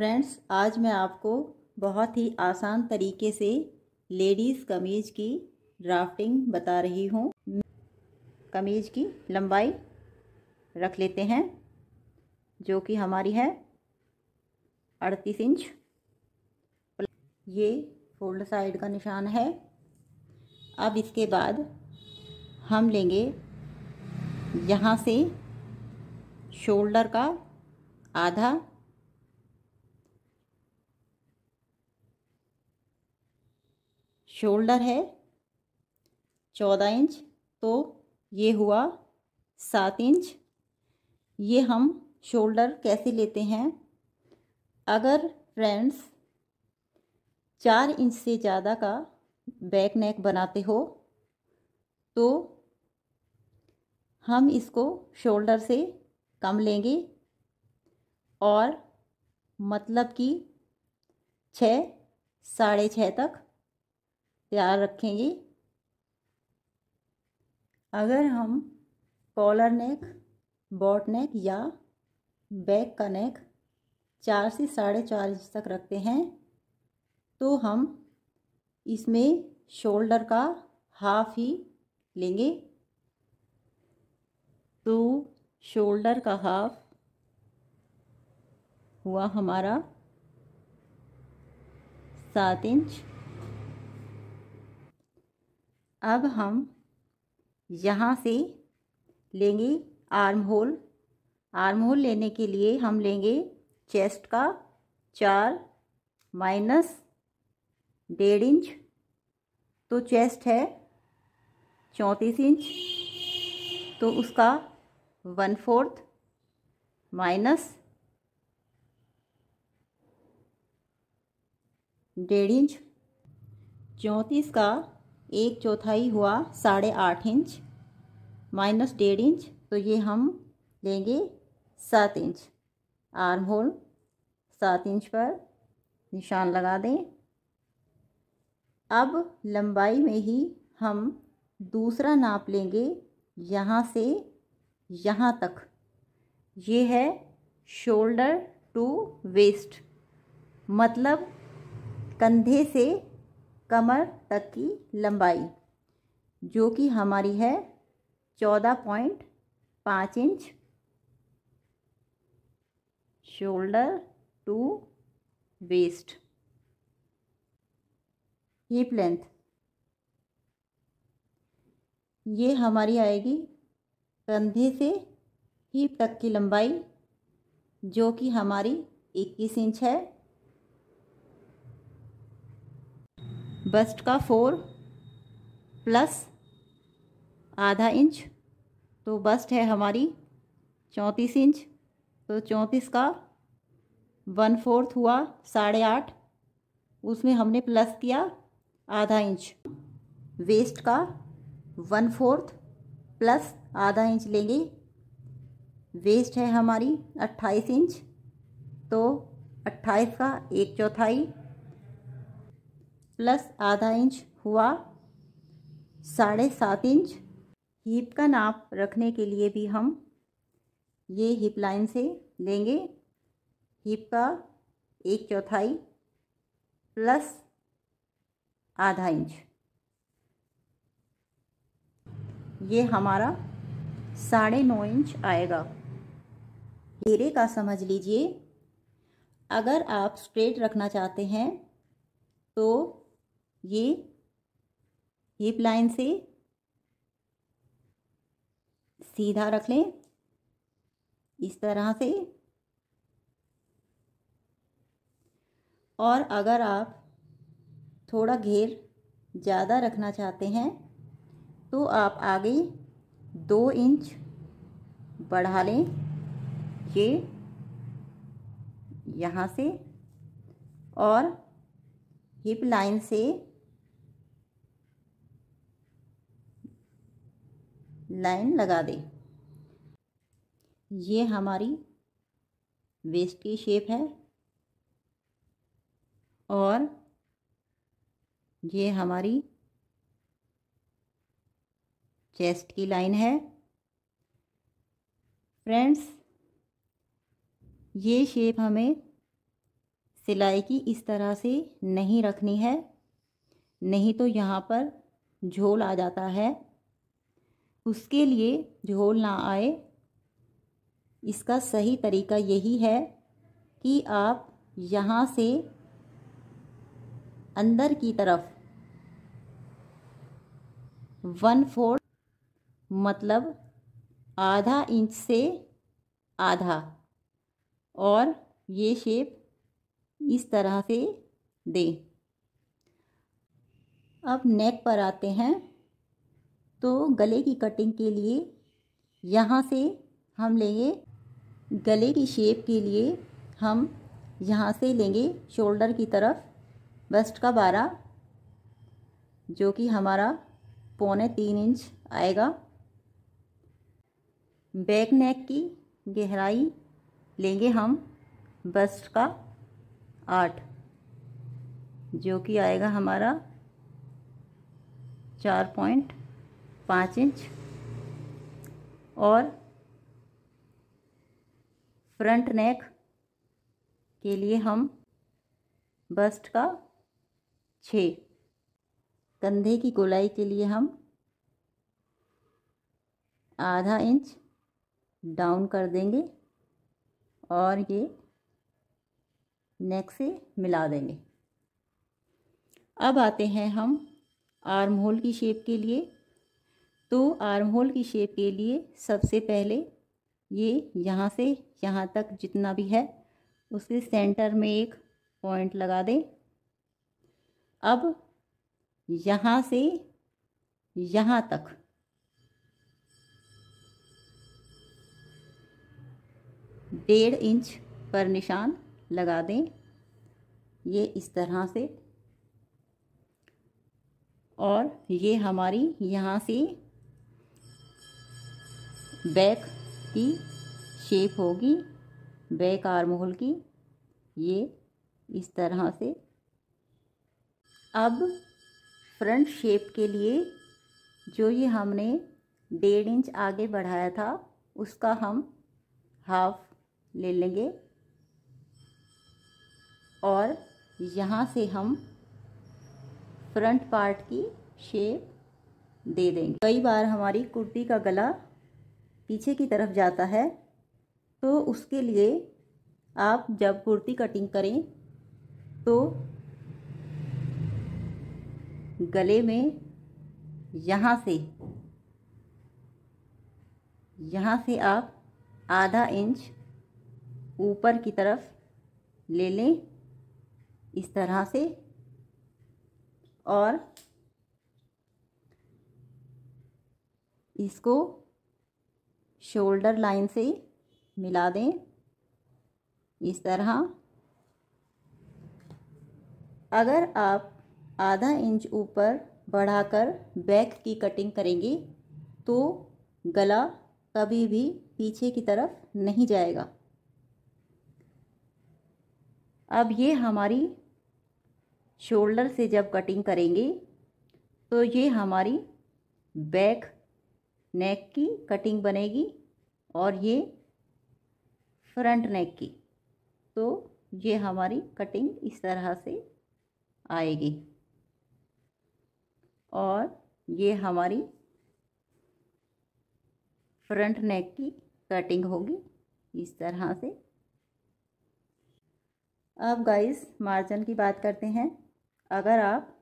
friends आज मैं आपको बहुत ही आसान तरीके से लेडीज़ कमीज़ की ड्राफ्टिंग बता रही हूँ कमीज़ की लंबाई रख लेते हैं जो कि हमारी है अड़तीस इंच ये फोल्ड साइड का निशान है अब इसके बाद हम लेंगे यहाँ से शोल्डर का आधा शोल्डर है चौदह इंच तो ये हुआ सात इंच ये हम शोल्डर कैसे लेते हैं अगर फ्रेंड्स चार इंच से ज़्यादा का बैक नेक बनाते हो तो हम इसको शोल्डर से कम लेंगे और मतलब कि छः साढ़े छः तक तैयार रखेंगे अगर हम कॉलर नेक बॉट नेक या बैक का नेक चार से साढ़े चार इंच तक रखते हैं तो हम इसमें शोल्डर का हाफ ही लेंगे तो शोल्डर का हाफ हुआ हमारा सात इंच अब हम यहाँ से लेंगे आर्म होल आर्म होल लेने के लिए हम लेंगे चेस्ट का चार माइनस डेढ़ इंच तो चेस्ट है चौंतीस इंच तो उसका वन फोर्थ माइनस डेढ़ इंच चौंतीस का एक चौथाई हुआ साढ़े आठ इंच माइनस डेढ़ इंच तो ये हम लेंगे सात इंच आर्म होल सात इंच पर निशान लगा दें अब लंबाई में ही हम दूसरा नाप लेंगे यहाँ से यहाँ तक ये है शोल्डर टू वेस्ट मतलब कंधे से कमर तक की लंबाई जो कि हमारी है चौदह पॉइंट पाँच inch shoulder to waist hip length ये हमारी आएगी कंधे से हीप तक की लंबाई जो कि हमारी इक्कीस इंच है बस्ट का फोर प्लस आधा इंच तो बस्ट है हमारी चौंतीस इंच तो चौंतीस का वन फोर्थ हुआ साढ़े आठ उसमें हमने प्लस किया आधा इंच वेस्ट का वन फोर्थ प्लस आधा इंच लेंगे वेस्ट है हमारी अट्ठाईस इंच तो अट्ठाईस का एक चौथाई प्लस आधा इंच हुआ साढ़े सात इंच हिप का नाप रखने के लिए भी हम ये हिप लाइन से लेंगे हिप का एक चौथाई प्लस आधा इंच ये हमारा साढ़े नौ इंच आएगा घेरे का समझ लीजिए अगर आप स्ट्रेट रखना चाहते हैं तो ये हिप लाइन से सीधा रख लें इस तरह से और अगर आप थोड़ा घेर ज़्यादा रखना चाहते हैं तो आप आगे दो इंच बढ़ा लें ये यहाँ से और हिप लाइन से लाइन लगा दें ये हमारी वेस्ट की शेप है और ये हमारी चेस्ट की लाइन है फ्रेंड्स ये शेप हमें सिलाई की इस तरह से नहीं रखनी है नहीं तो यहाँ पर झोल आ जाता है उसके लिए झोल ना आए इसका सही तरीका यही है कि आप यहाँ से अंदर की तरफ वन फोर्थ मतलब आधा इंच से आधा और ये शेप इस तरह से दें अब नेक पर आते हैं तो गले की कटिंग के लिए यहाँ से हम लेंगे गले की शेप के लिए हम यहाँ से लेंगे शोल्डर की तरफ बस्ट का बारह जो कि हमारा पौने तीन इंच आएगा बैक नेक की गहराई लेंगे हम बस्ट का आठ जो कि आएगा हमारा चार पॉइंट पाँच इंच और फ्रंट नेक के लिए हम बस्ट का छः कंधे की गोलाई के लिए हम आधा इंच डाउन कर देंगे और ये नेक से मिला देंगे अब आते हैं हम आर्म होल की शेप के लिए तो आर्म होल की शेप के लिए सबसे पहले ये यहाँ से यहाँ तक जितना भी है उसके सेंटर में एक पॉइंट लगा दें अब यहाँ से यहाँ तक डेढ़ इंच पर निशान लगा दें ये इस तरह से और ये हमारी यहाँ से बैक की शेप होगी बैक आर्म होल की ये इस तरह से अब फ्रंट शेप के लिए जो ये हमने डेढ़ इंच आगे बढ़ाया था उसका हम हाफ ले लेंगे और यहाँ से हम फ्रंट पार्ट की शेप दे देंगे कई बार हमारी कुर्ती का गला पीछे की तरफ जाता है तो उसके लिए आप जब कुर्ती कटिंग करें तो गले में यहाँ से यहाँ से आप आधा इंच ऊपर की तरफ ले लें इस तरह से और इसको शोल्डर लाइन से मिला दें इस तरह अगर आप आधा इंच ऊपर बढ़ाकर बैक की कटिंग करेंगे तो गला कभी भी पीछे की तरफ नहीं जाएगा अब ये हमारी शोल्डर से जब कटिंग करेंगे तो ये हमारी बैक नेक की कटिंग बनेगी और ये फ्रंट नेक की तो ये हमारी कटिंग इस तरह से आएगी और ये हमारी फ्रंट नेक की कटिंग होगी इस तरह से अब गाइस मार्जिन की बात करते हैं अगर आप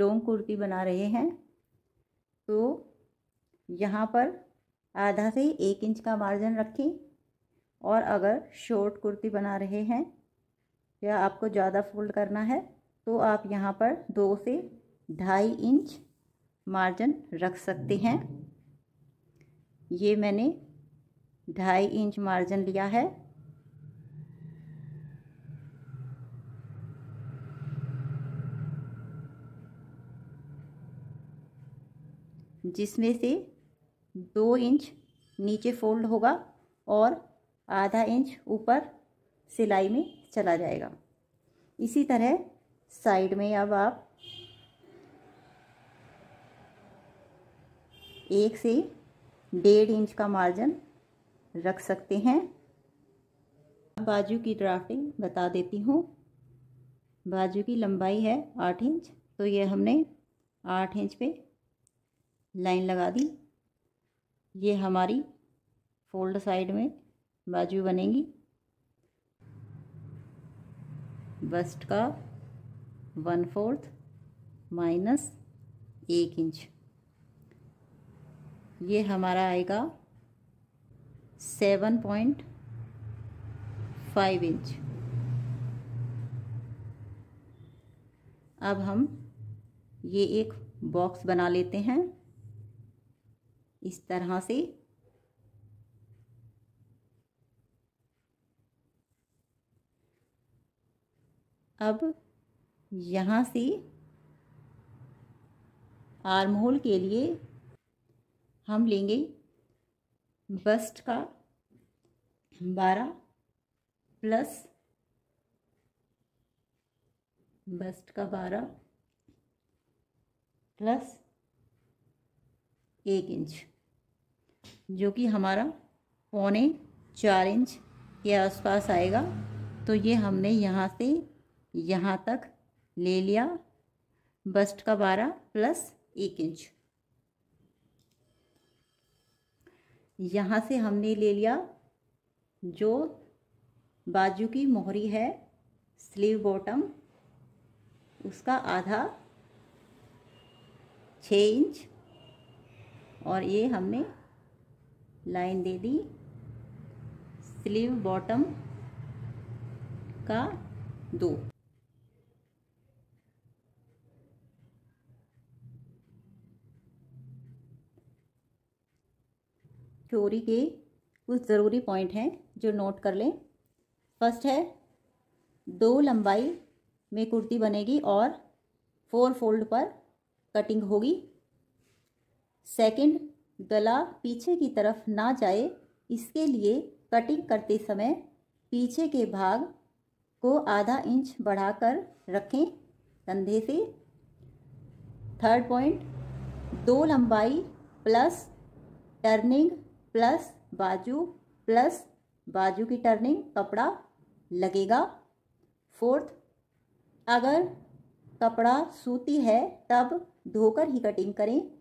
लॉन्ग कुर्ती बना रहे हैं तो यहाँ पर आधा से एक इंच का मार्जिन रखें और अगर शॉर्ट कुर्ती बना रहे हैं या आपको ज़्यादा फोल्ड करना है तो आप यहाँ पर दो से ढाई इंच मार्जिन रख सकते हैं ये मैंने ढाई इंच मार्जिन लिया है जिसमें से दो इंच नीचे फोल्ड होगा और आधा इंच ऊपर सिलाई में चला जाएगा इसी तरह साइड में अब आप एक से डेढ़ इंच का मार्जिन रख सकते हैं बाजू की ड्राफ्टिंग बता देती हूँ बाजू की लंबाई है आठ इंच तो ये हमने आठ इंच पे लाइन लगा दी ये हमारी फोल्ड साइड में बाजू बनेगी बस्ट का वन फोर्थ माइनस एक इंच ये हमारा आएगा सेवन पॉइंट फाइव इंच अब हम ये एक बॉक्स बना लेते हैं इस तरह से अब यहाँ से आर्म होल के लिए हम लेंगे बस्ट का बारह प्लस बस्ट का बारह प्लस एक इंच जो कि हमारा पौने चार इंच के आसपास आएगा तो ये हमने यहाँ से यहाँ तक ले लिया बस्ट का बारह प्लस एक इंच यहाँ से हमने ले लिया जो बाजू की मोहरी है स्लीव बॉटम उसका आधा छः इंच और ये हमने लाइन दे दी स्लीव बॉटम का दो थ्योरी के कुछ ज़रूरी पॉइंट हैं जो नोट कर लें फर्स्ट है दो लंबाई में कुर्ती बनेगी और फोर फोल्ड पर कटिंग होगी सेकंड गला पीछे की तरफ ना जाए इसके लिए कटिंग करते समय पीछे के भाग को आधा इंच बढ़ाकर रखें कंधे से थर्ड पॉइंट दो लंबाई प्लस टर्निंग प्लस बाजू प्लस बाजू की टर्निंग कपड़ा लगेगा फोर्थ अगर कपड़ा सूती है तब धोकर ही कटिंग करें